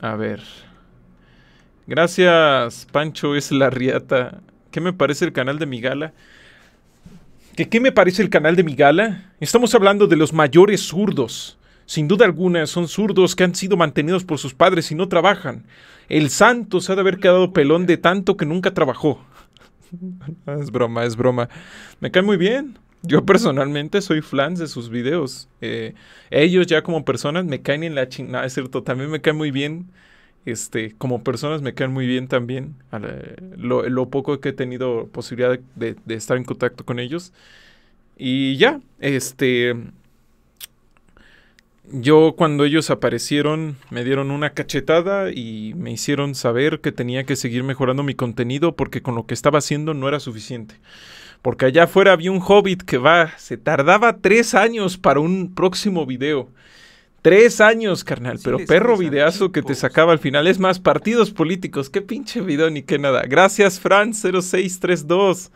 A ver. Gracias, Pancho es la riata. ¿Qué me parece el canal de mi gala? ¿Qué, me parece el canal de mi gala? Estamos hablando de los mayores zurdos. Sin duda alguna, son zurdos que han sido mantenidos por sus padres y no trabajan. El santo se ha de haber quedado pelón de tanto que nunca trabajó. Ah, es broma, es broma. Me cae muy bien. Yo personalmente soy fans de sus videos. Eh, ellos ya como personas me caen en la chingada, es cierto, también me caen muy bien. Este, como personas me caen muy bien también. Lo, poco que he tenido posibilidad de, de, estar en contacto con ellos. Y ya, este... Yo cuando ellos aparecieron me dieron una cachetada y me hicieron saber que tenía que seguir mejorando mi contenido porque con lo que estaba haciendo no era suficiente. Porque allá afuera había un hobbit que va, se tardaba tres años para un próximo video. Tres años, carnal, pero perro videazo que te sacaba al final. Es más, partidos políticos, qué pinche video ni qué nada. Gracias, Fran 0632.